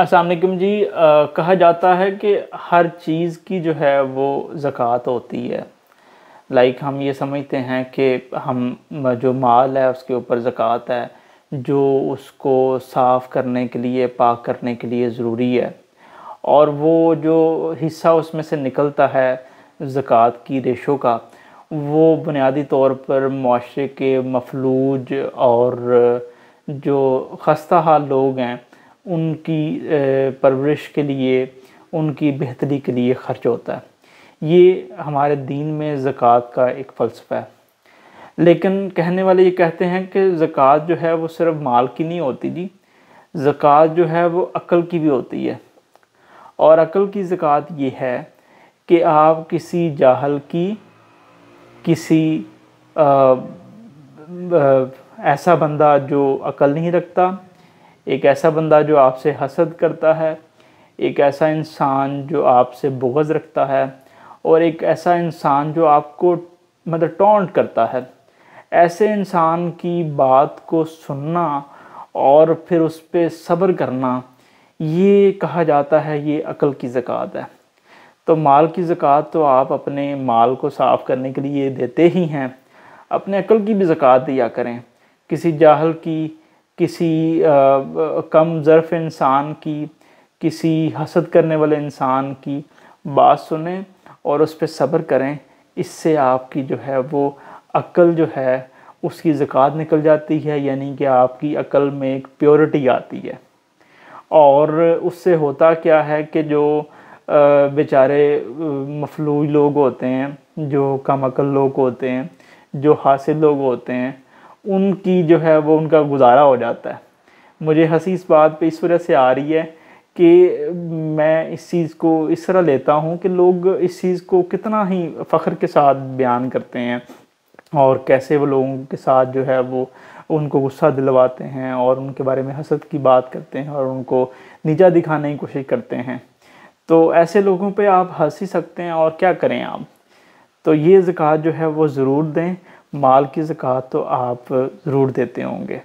असलकम जी आ, कहा जाता है कि हर चीज़ की जो है वो ज़क़़त होती है लाइक हम ये समझते हैं कि हम जो माल है उसके ऊपर ज़क़़त है जो उसको साफ़ करने के लिए पाक करने के लिए ज़रूरी है और वो जो हिस्सा उसमें से निकलता है ज़क़़त की रेशो का वो बुनियादी तौर पर माशरे के मफलूज और जो खस्ता हाल लोग हैं उनकी परवरिश के लिए उनकी बेहतरी के लिए ख़र्च होता है ये हमारे दीन में ज़क़़त का एक फ़लसफ़ा है लेकिन कहने वाले ये कहते हैं कि ज़क़़त जो है वो सिर्फ माल की नहीं होती जी ज़क़़त जो है वो अक़ल की भी होती है और अक़ल की ज़क़़त ये है कि आप किसी जाहल की किसी आ, आ, ऐसा बंदा जो अकल नहीं रखता एक ऐसा बंदा जो आपसे हसद करता है एक ऐसा इंसान जो आपसे बुगज़ रखता है और एक ऐसा इंसान जो आपको मतलब टॉन्ट करता है ऐसे इंसान की बात को सुनना और फिर उस पर सब्र करना ये कहा जाता है ये अकल की ज़क़़त है तो माल की ज़क़़त तो आप अपने माल को साफ़ करने के लिए देते ही हैं अपने अकल की भी ज़क़़त दिया करें किसी जाहल की किसी आ, कम ज़रफ़ इंसान की किसी हसद करने वाले इंसान की बात सुने और उस पर सब्र करें इससे आपकी जो है वो अक्ल जो है उसकी ज़क़़त निकल जाती है यानी कि आपकी अक्ल में एक प्योरिटी आती है और उससे होता क्या है कि जो बेचारे मफलू लोग होते हैं जो कम अकल लोग होते हैं जो हासिल लोग होते हैं उनकी जो है वो उनका गुजारा हो जाता है मुझे हंसी इस बात पे इस वजह से आ रही है कि मैं इस चीज़ को इस तरह लेता हूँ कि लोग इस चीज़ को कितना ही फ़ख्र के साथ बयान करते हैं और कैसे वो लोगों के साथ जो है वो उनको गुस्सा दिलवाते हैं और उनके बारे में हसद की बात करते हैं और उनको नीचा दिखाने की कोशिश करते हैं तो ऐसे लोगों पे आप हंस ही सकते हैं और क्या करें आप तो ये ज़क़़त जो है वो ज़रूर दें माल की ज़क़़त तो आप ज़रूर देते होंगे